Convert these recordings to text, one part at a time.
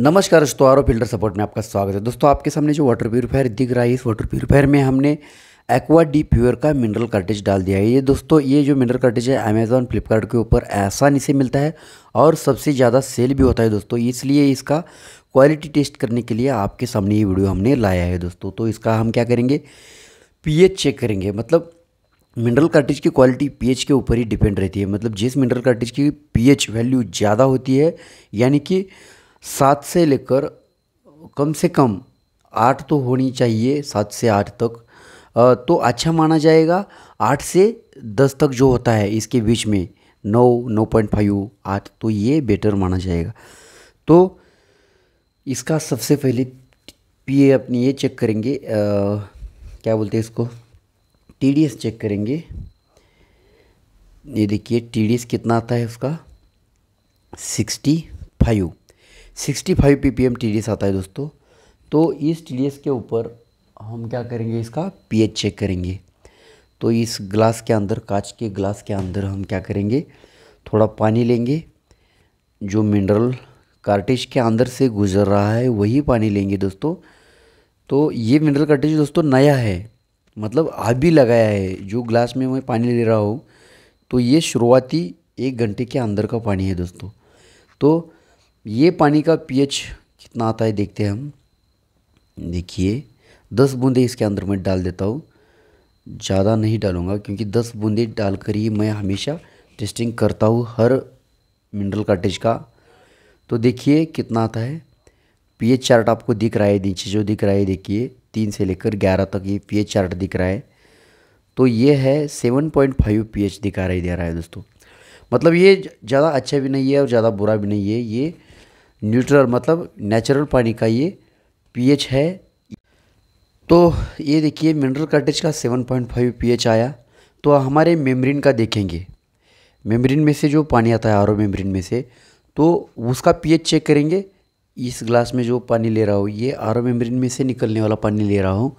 नमस्कार दोस्तों आरो फिल्टर सपोर्ट में आपका स्वागत है दोस्तों आपके सामने जो वाटर प्योरीफायर दिख रहा है इस वाटर प्योरीफायर में हमने एक्वा डी प्योर का मिनरल कार्टेज डाल दिया है ये दोस्तों ये जो मिनरल कार्टेज है अमेज़ॉन फ्लिपकार्ट के ऊपर आसानी से मिलता है और सबसे ज़्यादा सेल भी होता है दोस्तों इसलिए इसका क्वालिटी टेस्ट करने के लिए आपके सामने ये वीडियो हमने लाया है दोस्तों तो इसका हम क्या करेंगे पी चेक करेंगे मतलब मिनरल कार्टेज की क्वालिटी पीएच के ऊपर ही डिपेंड रहती है मतलब जिस मिनरल कार्टेज की पीएच वैल्यू ज़्यादा होती है यानी कि सात से लेकर कम से कम आठ तो होनी चाहिए सात से आठ तक तो अच्छा माना जाएगा आठ से दस तक जो होता है इसके बीच में नौ नौ पॉइंट फाइव आठ तो ये बेटर माना जाएगा तो इसका सबसे पहले पी ए अपनी ये चेक करेंगे आ, क्या बोलते हैं इसको टी डी एस चेक करेंगे ये देखिए टी डी एस कितना आता है उसका sixty five sixty five P P M T D S आता है दोस्तों तो इस टी डी एस के ऊपर हम क्या करेंगे इसका पी एच चेक करेंगे तो इस ग्लास के अंदर कांच के ग्लास के अंदर हम क्या करेंगे थोड़ा पानी लेंगे जो मिनरल कार्टेज के अंदर से गुजर रहा है वही पानी लेंगे दोस्तों तो ये मिनरल कार्टेज दोस्तों नया है मतलब अभी लगाया है जो ग्लास में मैं पानी ले रहा हूँ तो ये शुरुआती एक घंटे के अंदर का पानी है दोस्तों तो ये पानी का पीएच कितना आता है देखते हैं हम देखिए दस बूंदे इसके अंदर मैं डाल देता हूँ ज़्यादा नहीं डालूँगा क्योंकि दस बूंदे डालकर ही मैं हमेशा टेस्टिंग करता हूँ हर मिनरल काटेज का तो देखिए कितना आता है पीएच चार्ट आपको दिख रहा है नीचे जो दिख रहा है देखिए तीन से लेकर ग्यारह तक ये पी चार्ट दिख रहा है तो ये है सेवन पॉइंट फाइव पी दिखा दे रहा है दोस्तों मतलब ये ज़्यादा अच्छा भी नहीं है और ज़्यादा बुरा भी नहीं है ये न्यूट्रल मतलब नेचुरल पानी का ये पीएच है तो ये देखिए मिनरल कटेज का 7.5 पीएच आया तो हमारे मेम्ब्रेन का देखेंगे मेम्ब्रेन में से जो पानी आता है आर मेम्ब्रेन में से तो उसका पीएच चेक करेंगे इस ग्लास में जो पानी ले रहा हूँ ये आर मेम्ब्रेन में से निकलने वाला पानी ले रहा हूँ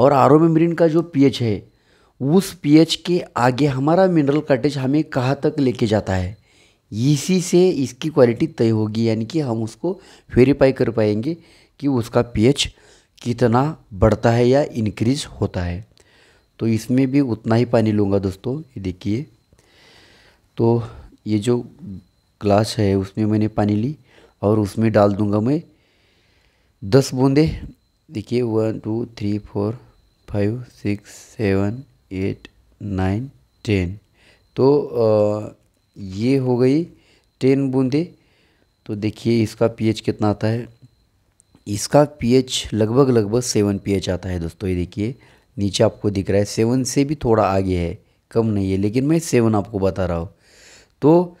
और आर मेम्ब्रेन का जो पीएच है उस पीएच के आगे हमारा मिनरल कार्टेज हमें कहाँ तक लेके जाता है इसी से इसकी क्वालिटी तय होगी यानी कि हम उसको वेरीफाई कर पाएंगे कि उसका पीएच कितना बढ़ता है या इनक्रीज होता है तो इसमें भी उतना ही पानी लूँगा दोस्तों ये देखिए तो ये जो ग्लास है उसमें मैंने पानी ली और उसमें डाल दूँगा मैं दस बूंदे देखिए one two three four five six seven eight nine ten तो आ, ये हो गई टेन बूंदे तो देखिए इसका पीएच कितना आता है इसका पीएच लगभग लगभग सेवन पीएच आता है दोस्तों ये देखिए नीचे आपको दिख रहा है सेवन से भी थोड़ा आगे है कम नहीं है लेकिन मैं सेवन आपको बता रहा हूँ तो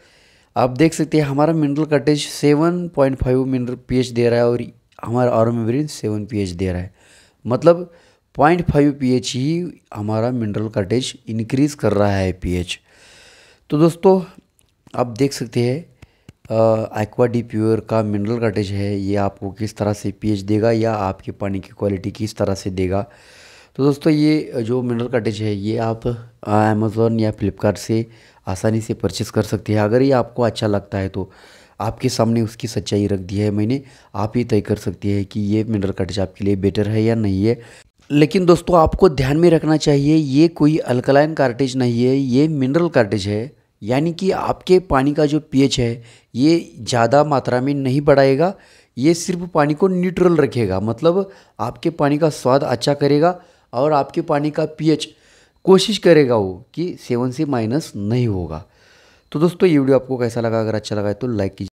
आप देख सकते हैं हमारा mineral cartridge seven point five mineral P दे रहा है और हमारा आरोमेब्रिन सेवन पी दे रहा है मतलब पॉइंट फाइव ही हमारा मिनरल कटेज इंक्रीज़ कर रहा है पी तो दोस्तों आप देख सकते हैं एक्वा डी प्योर का मिनरल कटेज है ये आपको किस तरह से पीएच देगा या आपके पानी की क्वालिटी किस तरह से देगा तो दोस्तों ये जो मिनरल कटेज है ये आप अमेज़ोन या फ्लिपकार्ट से आसानी से परचेस कर सकते हैं अगर ये आपको अच्छा लगता है तो आपके सामने उसकी सच्चाई रख दी है मैंने आप ही तय कर सकती है कि ये मिनरल कटेज आपके लिए बेटर है या नहीं है लेकिन दोस्तों आपको ध्यान में रखना चाहिए ये कोई अल्कलाइन कार्टेज नहीं है ये मिनरल कार्टेज है यानी कि आपके पानी का जो पीएच है ये ज़्यादा मात्रा में नहीं बढ़ाएगा ये सिर्फ पानी को न्यूट्रल रखेगा मतलब आपके पानी का स्वाद अच्छा करेगा और आपके पानी का पीएच कोशिश करेगा वो कि सेवन से माइनस नहीं होगा तो दोस्तों ये वीडियो आपको कैसा लगा अगर अच्छा लगा है तो लाइक कीजिए